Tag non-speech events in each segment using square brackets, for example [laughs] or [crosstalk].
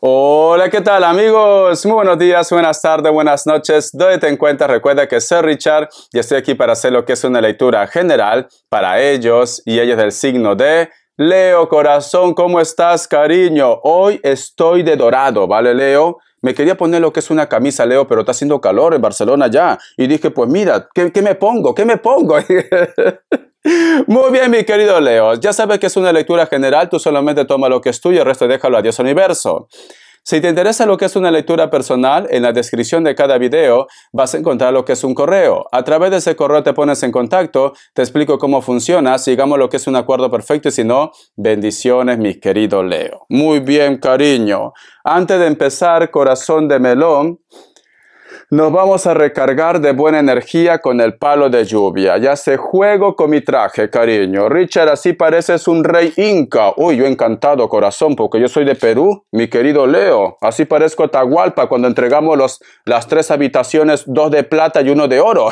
Hola, ¿qué tal amigos? Muy buenos días, buenas tardes, buenas noches. Donde en cuenta recuerda que soy Richard y estoy aquí para hacer lo que es una lectura general para ellos y ellas del signo de Leo, corazón, ¿cómo estás, cariño? Hoy estoy de dorado, ¿vale, Leo? Me quería poner lo que es una camisa, Leo, pero está haciendo calor en Barcelona ya. Y dije, pues mira, ¿qué, qué me pongo? ¿Qué me pongo? [laughs] Muy bien, mi querido Leo. Ya sabes que es una lectura general, tú solamente toma lo que es tuyo, y el resto déjalo a Dios universo. Si te interesa lo que es una lectura personal, en la descripción de cada video vas a encontrar lo que es un correo. A través de ese correo te pones en contacto, te explico cómo funciona, sigamos lo que es un acuerdo perfecto y si no, bendiciones mi querido Leo. Muy bien, cariño. Antes de empezar, corazón de melón, nos vamos a recargar de buena energía con el palo de lluvia. Ya se juego con mi traje, cariño. Richard, así pareces un rey inca. Uy, yo encantado, corazón, porque yo soy de Perú, mi querido Leo. Así parezco Tahualpa cuando entregamos las tres habitaciones, dos de plata y uno de oro.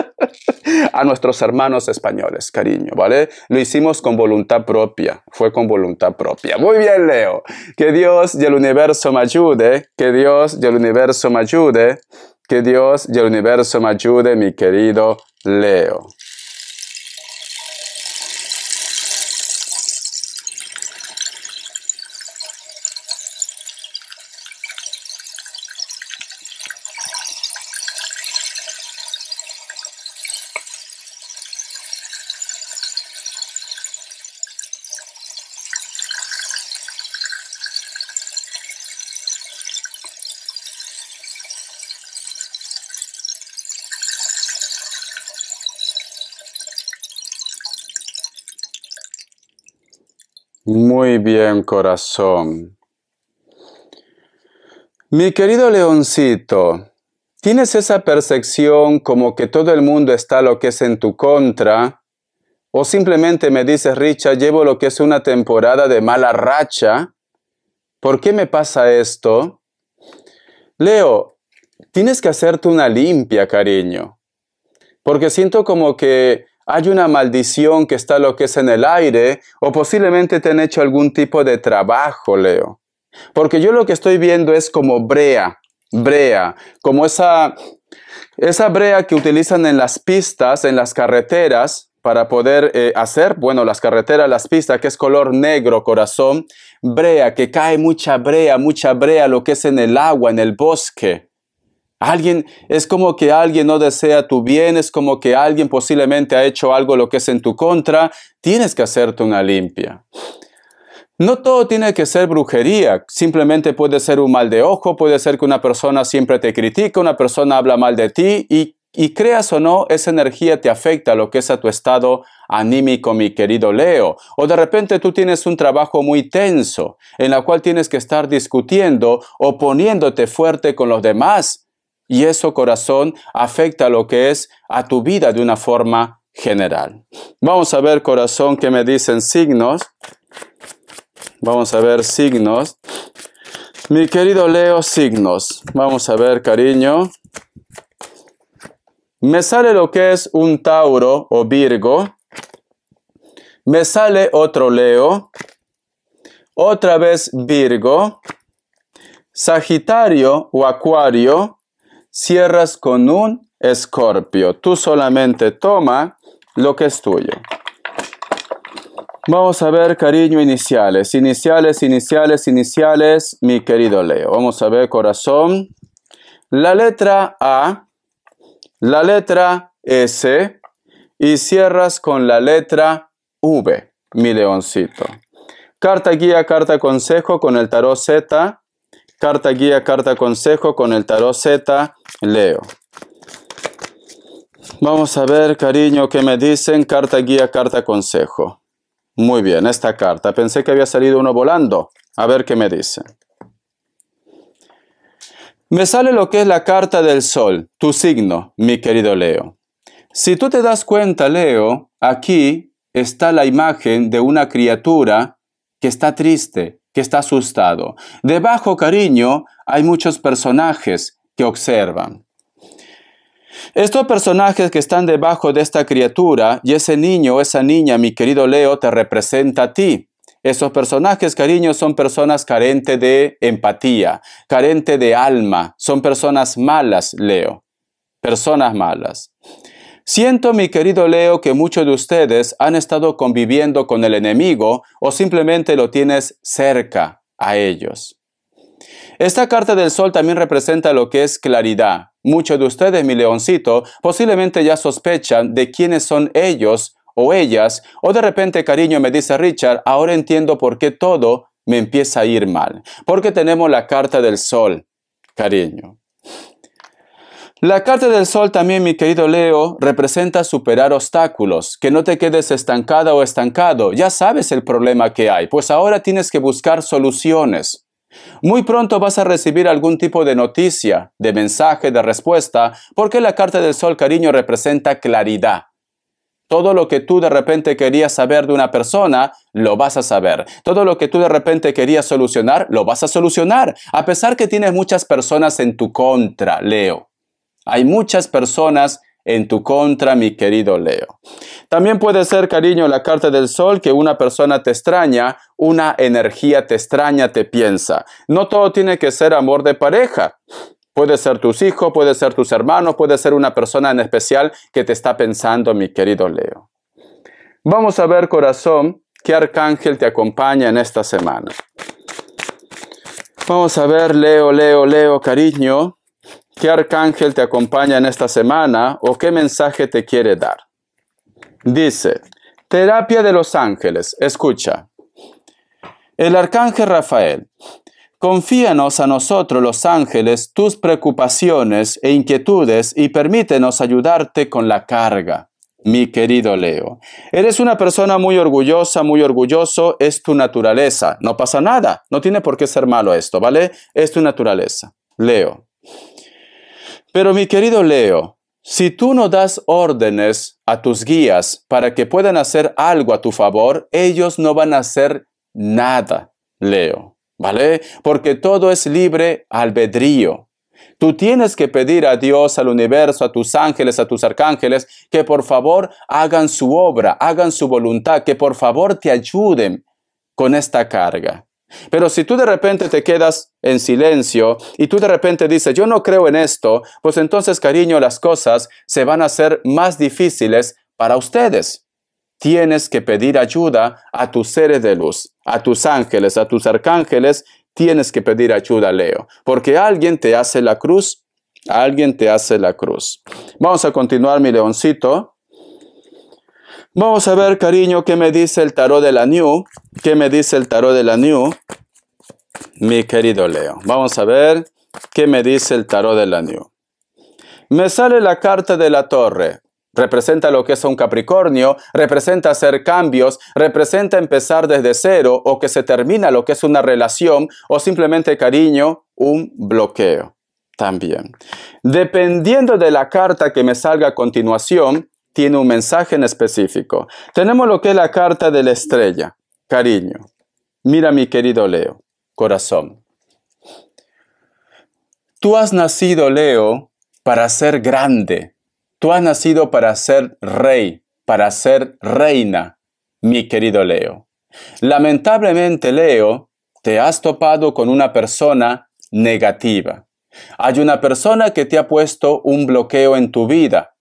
[laughs] a nuestros hermanos españoles, cariño, ¿vale? Lo hicimos con voluntad propia. Fue con voluntad propia. Muy bien, Leo. Que Dios y el universo me ayude. Que Dios y el universo me ayude. Que Dios y el universo me ayude, mi querido Leo. Muy bien, corazón. Mi querido leoncito, ¿tienes esa percepción como que todo el mundo está lo que es en tu contra? ¿O simplemente me dices, Richa llevo lo que es una temporada de mala racha? ¿Por qué me pasa esto? Leo, tienes que hacerte una limpia, cariño. Porque siento como que hay una maldición que está lo que es en el aire o posiblemente te han hecho algún tipo de trabajo, Leo. Porque yo lo que estoy viendo es como brea, brea, como esa, esa brea que utilizan en las pistas, en las carreteras, para poder eh, hacer, bueno, las carreteras, las pistas, que es color negro, corazón, brea, que cae mucha brea, mucha brea, lo que es en el agua, en el bosque. Alguien, es como que alguien no desea tu bien, es como que alguien posiblemente ha hecho algo lo que es en tu contra. Tienes que hacerte una limpia. No todo tiene que ser brujería, simplemente puede ser un mal de ojo, puede ser que una persona siempre te critique, una persona habla mal de ti y, y creas o no, esa energía te afecta a lo que es a tu estado anímico, mi querido Leo. O de repente tú tienes un trabajo muy tenso, en la cual tienes que estar discutiendo o poniéndote fuerte con los demás y eso, corazón, afecta lo que es a tu vida de una forma general. Vamos a ver, corazón, que me dicen signos. Vamos a ver signos. Mi querido Leo, signos. Vamos a ver, cariño. Me sale lo que es un Tauro o Virgo. Me sale otro Leo. Otra vez Virgo. Sagitario o Acuario cierras con un escorpio. Tú solamente toma lo que es tuyo. Vamos a ver, cariño, iniciales, iniciales, iniciales, iniciales, mi querido Leo. Vamos a ver, corazón. La letra A, la letra S y cierras con la letra V, mi leoncito. Carta guía, carta consejo con el tarot Z Carta guía, carta consejo con el tarot Z, Leo. Vamos a ver, cariño, qué me dicen. Carta guía, carta consejo. Muy bien, esta carta. Pensé que había salido uno volando. A ver qué me dicen. Me sale lo que es la carta del sol, tu signo, mi querido Leo. Si tú te das cuenta, Leo, aquí está la imagen de una criatura que está triste, que está asustado. Debajo, cariño, hay muchos personajes que observan. Estos personajes que están debajo de esta criatura y ese niño o esa niña, mi querido Leo, te representa a ti. Esos personajes, cariño, son personas carentes de empatía, carentes de alma, son personas malas, Leo, personas malas. Siento, mi querido Leo, que muchos de ustedes han estado conviviendo con el enemigo o simplemente lo tienes cerca a ellos. Esta carta del sol también representa lo que es claridad. Muchos de ustedes, mi leoncito, posiblemente ya sospechan de quiénes son ellos o ellas, o de repente, cariño, me dice Richard, ahora entiendo por qué todo me empieza a ir mal, porque tenemos la carta del sol, cariño. La carta del sol también, mi querido Leo, representa superar obstáculos, que no te quedes estancada o estancado, ya sabes el problema que hay, pues ahora tienes que buscar soluciones. Muy pronto vas a recibir algún tipo de noticia, de mensaje, de respuesta, porque la carta del sol, cariño, representa claridad. Todo lo que tú de repente querías saber de una persona, lo vas a saber. Todo lo que tú de repente querías solucionar, lo vas a solucionar, a pesar que tienes muchas personas en tu contra, Leo. Hay muchas personas en tu contra, mi querido Leo. También puede ser, cariño, la carta del sol que una persona te extraña, una energía te extraña, te piensa. No todo tiene que ser amor de pareja. Puede ser tus hijos, puede ser tus hermanos, puede ser una persona en especial que te está pensando, mi querido Leo. Vamos a ver, corazón, qué arcángel te acompaña en esta semana. Vamos a ver, Leo, Leo, Leo, cariño. ¿Qué arcángel te acompaña en esta semana o qué mensaje te quiere dar? Dice, terapia de los ángeles. Escucha. El arcángel Rafael, confíanos a nosotros los ángeles tus preocupaciones e inquietudes y permítenos ayudarte con la carga. Mi querido Leo, eres una persona muy orgullosa, muy orgulloso, es tu naturaleza, no pasa nada, no tiene por qué ser malo esto, ¿vale? Es tu naturaleza. Leo, pero mi querido Leo, si tú no das órdenes a tus guías para que puedan hacer algo a tu favor, ellos no van a hacer nada, Leo, ¿vale? Porque todo es libre albedrío. Tú tienes que pedir a Dios, al universo, a tus ángeles, a tus arcángeles, que por favor hagan su obra, hagan su voluntad, que por favor te ayuden con esta carga. Pero si tú de repente te quedas en silencio y tú de repente dices, yo no creo en esto, pues entonces, cariño, las cosas se van a hacer más difíciles para ustedes. Tienes que pedir ayuda a tus seres de luz, a tus ángeles, a tus arcángeles. Tienes que pedir ayuda, Leo, porque alguien te hace la cruz, alguien te hace la cruz. Vamos a continuar, mi leoncito. Vamos a ver, cariño, qué me dice el tarot de la New. ¿Qué me dice el tarot de la New? Mi querido Leo. Vamos a ver qué me dice el tarot de la New. Me sale la carta de la torre. Representa lo que es un Capricornio, representa hacer cambios, representa empezar desde cero o que se termina lo que es una relación o simplemente cariño, un bloqueo también. Dependiendo de la carta que me salga a continuación, tiene un mensaje en específico. Tenemos lo que es la carta de la estrella. Cariño, mira mi querido Leo, corazón. Tú has nacido, Leo, para ser grande. Tú has nacido para ser rey, para ser reina, mi querido Leo. Lamentablemente, Leo, te has topado con una persona negativa. Hay una persona que te ha puesto un bloqueo en tu vida,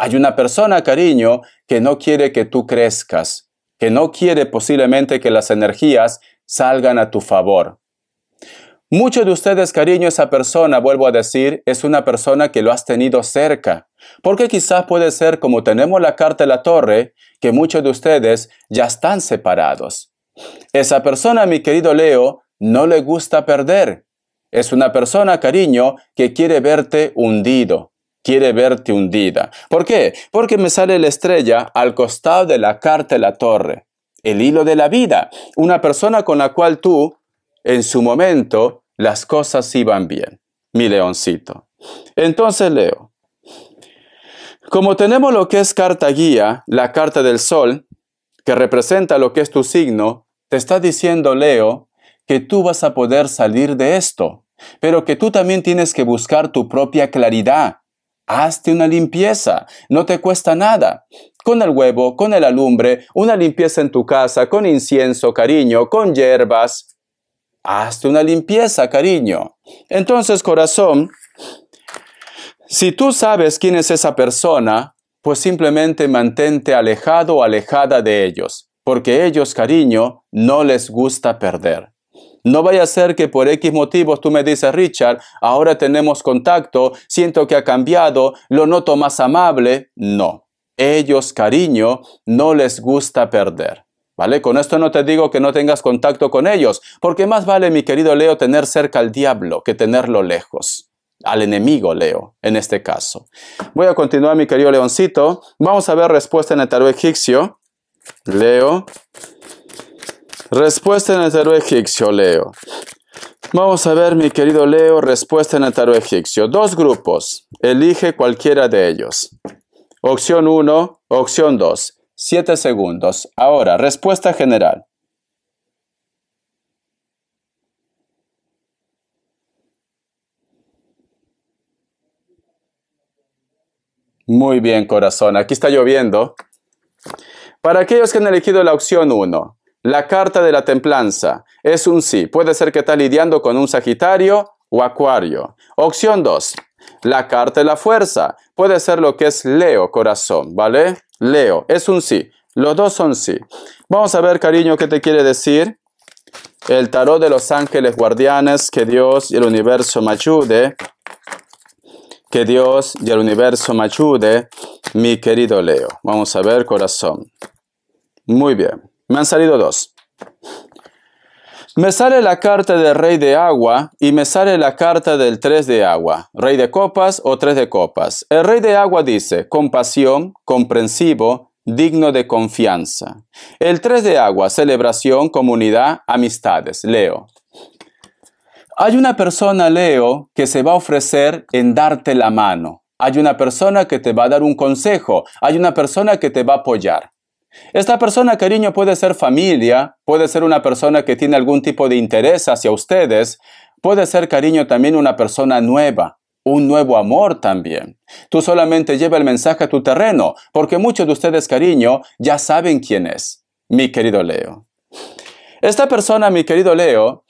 hay una persona, cariño, que no quiere que tú crezcas, que no quiere posiblemente que las energías salgan a tu favor. Muchos de ustedes, cariño, esa persona, vuelvo a decir, es una persona que lo has tenido cerca, porque quizás puede ser como tenemos la carta de la torre, que muchos de ustedes ya están separados. Esa persona, mi querido Leo, no le gusta perder. Es una persona, cariño, que quiere verte hundido quiere verte hundida. ¿Por qué? Porque me sale la estrella al costado de la carta de la torre, el hilo de la vida, una persona con la cual tú, en su momento, las cosas iban bien, mi leoncito. Entonces leo. Como tenemos lo que es carta guía, la carta del sol, que representa lo que es tu signo, te está diciendo Leo que tú vas a poder salir de esto, pero que tú también tienes que buscar tu propia claridad, Hazte una limpieza, no te cuesta nada. Con el huevo, con el alumbre, una limpieza en tu casa, con incienso, cariño, con hierbas. Hazte una limpieza, cariño. Entonces, corazón, si tú sabes quién es esa persona, pues simplemente mantente alejado o alejada de ellos, porque ellos, cariño, no les gusta perder. No vaya a ser que por X motivos tú me dices, Richard, ahora tenemos contacto, siento que ha cambiado, lo noto más amable. No, ellos, cariño, no les gusta perder. ¿Vale? Con esto no te digo que no tengas contacto con ellos, porque más vale, mi querido Leo, tener cerca al diablo que tenerlo lejos. Al enemigo, Leo, en este caso. Voy a continuar, mi querido Leoncito. Vamos a ver respuesta en el tarot egipcio. Leo, Respuesta en el tarot egipcio, Leo. Vamos a ver, mi querido Leo, respuesta en el tarot egipcio. Dos grupos. Elige cualquiera de ellos. Opción 1, opción 2. 7 segundos. Ahora, respuesta general. Muy bien, corazón. Aquí está lloviendo. Para aquellos que han elegido la opción 1, la carta de la templanza es un sí. Puede ser que está lidiando con un Sagitario o Acuario. Opción 2. La carta de la fuerza puede ser lo que es Leo, corazón, ¿vale? Leo, es un sí. Los dos son sí. Vamos a ver, cariño, qué te quiere decir el tarot de los ángeles guardianes. Que Dios y el universo me ayude. Que Dios y el universo me ayude, mi querido Leo. Vamos a ver, corazón. Muy bien. Me han salido dos. Me sale la carta del rey de agua y me sale la carta del tres de agua, rey de copas o tres de copas. El rey de agua dice, compasión, comprensivo, digno de confianza. El tres de agua, celebración, comunidad, amistades. Leo. Hay una persona, Leo, que se va a ofrecer en darte la mano. Hay una persona que te va a dar un consejo. Hay una persona que te va a apoyar. Esta persona, cariño, puede ser familia, puede ser una persona que tiene algún tipo de interés hacia ustedes, puede ser, cariño, también una persona nueva, un nuevo amor también. Tú solamente lleva el mensaje a tu terreno, porque muchos de ustedes, cariño, ya saben quién es, mi querido Leo. Esta persona, mi querido Leo,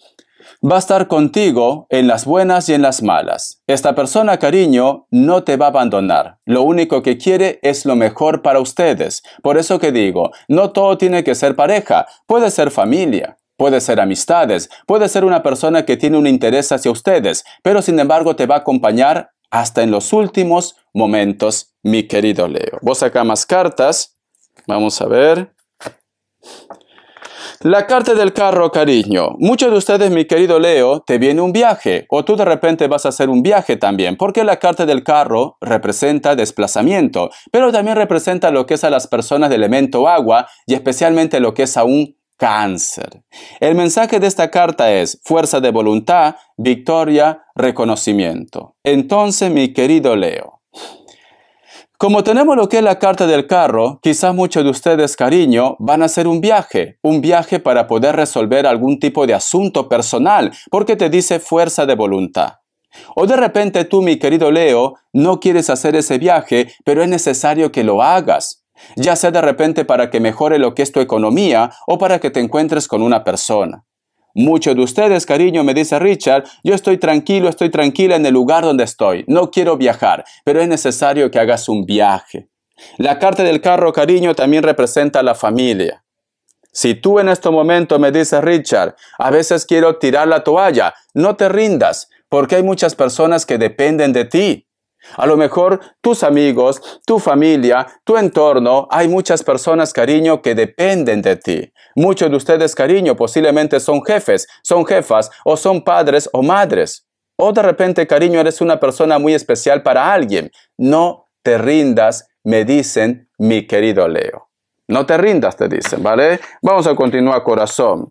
va a estar contigo en las buenas y en las malas. Esta persona, cariño, no te va a abandonar. Lo único que quiere es lo mejor para ustedes. Por eso que digo, no todo tiene que ser pareja, puede ser familia. Puede ser amistades, puede ser una persona que tiene un interés hacia ustedes, pero sin embargo te va a acompañar hasta en los últimos momentos, mi querido Leo. Vos saca más cartas. Vamos a ver. La carta del carro, cariño. Muchos de ustedes, mi querido Leo, te viene un viaje o tú de repente vas a hacer un viaje también, porque la carta del carro representa desplazamiento, pero también representa lo que es a las personas de elemento agua y especialmente lo que es a un cáncer. El mensaje de esta carta es fuerza de voluntad, victoria, reconocimiento. Entonces, mi querido Leo, como tenemos lo que es la carta del carro, quizás muchos de ustedes, cariño, van a hacer un viaje, un viaje para poder resolver algún tipo de asunto personal, porque te dice fuerza de voluntad. O de repente tú, mi querido Leo, no quieres hacer ese viaje, pero es necesario que lo hagas, ya sea de repente para que mejore lo que es tu economía o para que te encuentres con una persona. Muchos de ustedes, cariño, me dice Richard, yo estoy tranquilo, estoy tranquila en el lugar donde estoy, no quiero viajar, pero es necesario que hagas un viaje. La carta del carro, cariño, también representa a la familia. Si tú en este momento me dices, Richard, a veces quiero tirar la toalla, no te rindas, porque hay muchas personas que dependen de ti. A lo mejor tus amigos, tu familia, tu entorno, hay muchas personas, cariño, que dependen de ti. Muchos de ustedes, cariño, posiblemente son jefes, son jefas, o son padres o madres. O de repente, cariño, eres una persona muy especial para alguien. No te rindas, me dicen, mi querido Leo. No te rindas, te dicen, ¿vale? Vamos a continuar, corazón.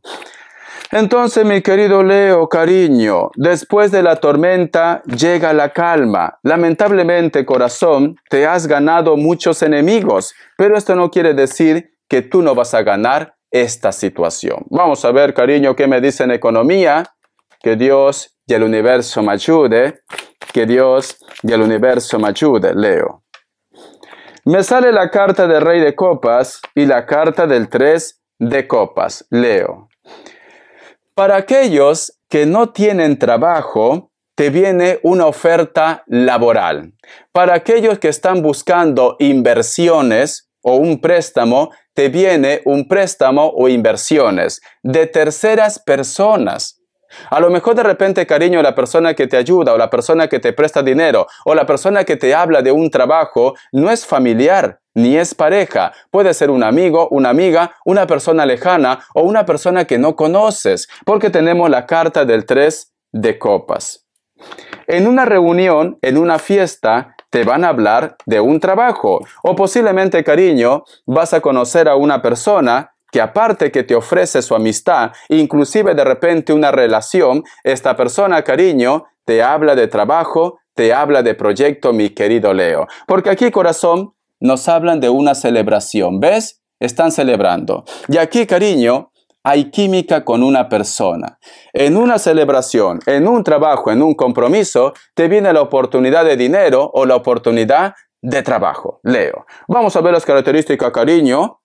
Entonces, mi querido Leo, cariño, después de la tormenta llega la calma. Lamentablemente, corazón, te has ganado muchos enemigos, pero esto no quiere decir que tú no vas a ganar esta situación. Vamos a ver, cariño, qué me dice en economía. Que Dios y el universo me ayude. Que Dios y el universo me ayude, Leo. Me sale la carta del Rey de Copas y la carta del Tres de Copas, Leo. Para aquellos que no tienen trabajo, te viene una oferta laboral. Para aquellos que están buscando inversiones o un préstamo, te viene un préstamo o inversiones de terceras personas. A lo mejor de repente, cariño, la persona que te ayuda o la persona que te presta dinero o la persona que te habla de un trabajo no es familiar, ni es pareja. Puede ser un amigo, una amiga, una persona lejana o una persona que no conoces, porque tenemos la carta del 3 de copas. En una reunión, en una fiesta, te van a hablar de un trabajo o posiblemente, cariño, vas a conocer a una persona que aparte que te ofrece su amistad, inclusive de repente una relación, esta persona, cariño, te habla de trabajo, te habla de proyecto, mi querido Leo. Porque aquí, corazón, nos hablan de una celebración. ¿Ves? Están celebrando. Y aquí, cariño, hay química con una persona. En una celebración, en un trabajo, en un compromiso, te viene la oportunidad de dinero o la oportunidad de trabajo. Leo. Vamos a ver las características, cariño.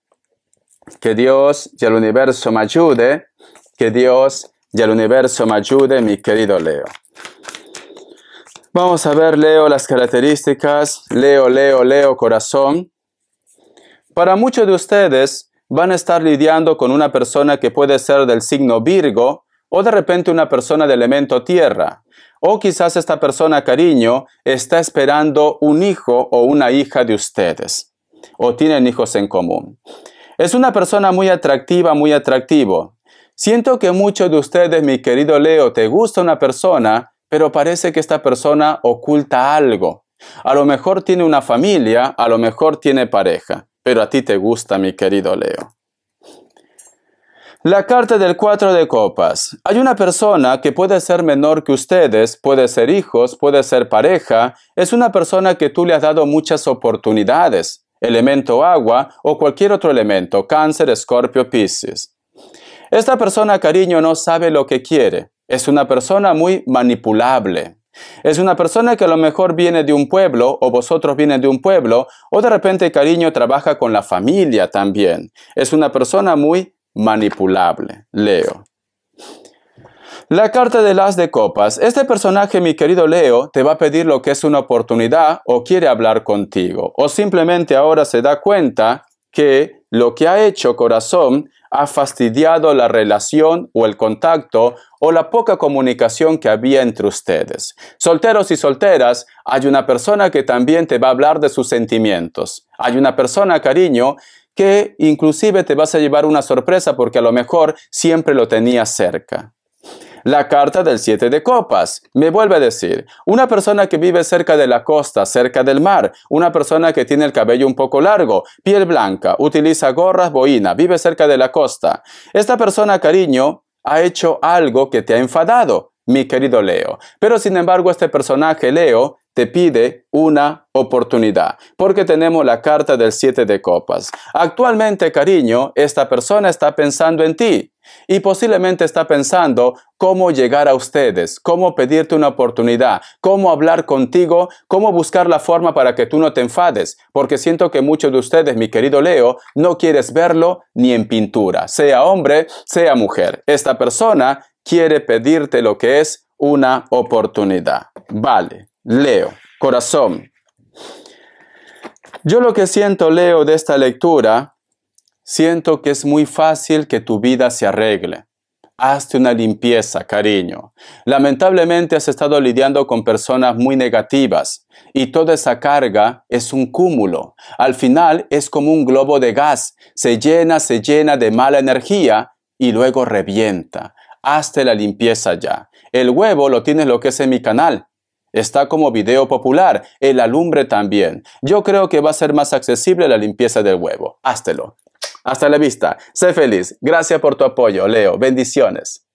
Que Dios y el universo me ayude. Que Dios y el universo me ayude, mi querido Leo. Vamos a ver, Leo, las características. Leo, Leo, Leo, corazón. Para muchos de ustedes van a estar lidiando con una persona que puede ser del signo Virgo o de repente una persona de elemento tierra. O quizás esta persona, cariño, está esperando un hijo o una hija de ustedes. O tienen hijos en común. Es una persona muy atractiva, muy atractivo. Siento que muchos de ustedes, mi querido Leo, te gusta una persona, pero parece que esta persona oculta algo. A lo mejor tiene una familia, a lo mejor tiene pareja, pero a ti te gusta, mi querido Leo. La carta del cuatro de copas. Hay una persona que puede ser menor que ustedes, puede ser hijos, puede ser pareja, es una persona que tú le has dado muchas oportunidades, elemento agua o cualquier otro elemento, cáncer, escorpio, piscis. Esta persona, cariño, no sabe lo que quiere, es una persona muy manipulable. Es una persona que a lo mejor viene de un pueblo o vosotros vienen de un pueblo o de repente cariño trabaja con la familia también. Es una persona muy manipulable. Leo. La carta de las de copas. Este personaje, mi querido Leo, te va a pedir lo que es una oportunidad o quiere hablar contigo o simplemente ahora se da cuenta que lo que ha hecho corazón ha fastidiado la relación o el contacto o la poca comunicación que había entre ustedes. Solteros y solteras, hay una persona que también te va a hablar de sus sentimientos. Hay una persona, cariño, que inclusive te vas a llevar una sorpresa porque a lo mejor siempre lo tenías cerca. La carta del siete de copas me vuelve a decir, una persona que vive cerca de la costa, cerca del mar, una persona que tiene el cabello un poco largo, piel blanca, utiliza gorras, boina, vive cerca de la costa. Esta persona, cariño, ha hecho algo que te ha enfadado, mi querido Leo. Pero sin embargo, este personaje, Leo, te pide una oportunidad, porque tenemos la carta del siete de copas. Actualmente, cariño, esta persona está pensando en ti, y posiblemente está pensando cómo llegar a ustedes, cómo pedirte una oportunidad, cómo hablar contigo, cómo buscar la forma para que tú no te enfades, porque siento que muchos de ustedes, mi querido Leo, no quieres verlo ni en pintura, sea hombre, sea mujer. Esta persona quiere pedirte lo que es una oportunidad. Vale, Leo, corazón. Yo lo que siento, Leo, de esta lectura Siento que es muy fácil que tu vida se arregle. Hazte una limpieza, cariño. Lamentablemente has estado lidiando con personas muy negativas y toda esa carga es un cúmulo. Al final es como un globo de gas. Se llena, se llena de mala energía y luego revienta. Hazte la limpieza ya. El huevo lo tienes lo que es en mi canal. Está como video popular, el alumbre también. Yo creo que va a ser más accesible la limpieza del huevo. Háztelo. Hasta la vista. Sé feliz. Gracias por tu apoyo, Leo. Bendiciones.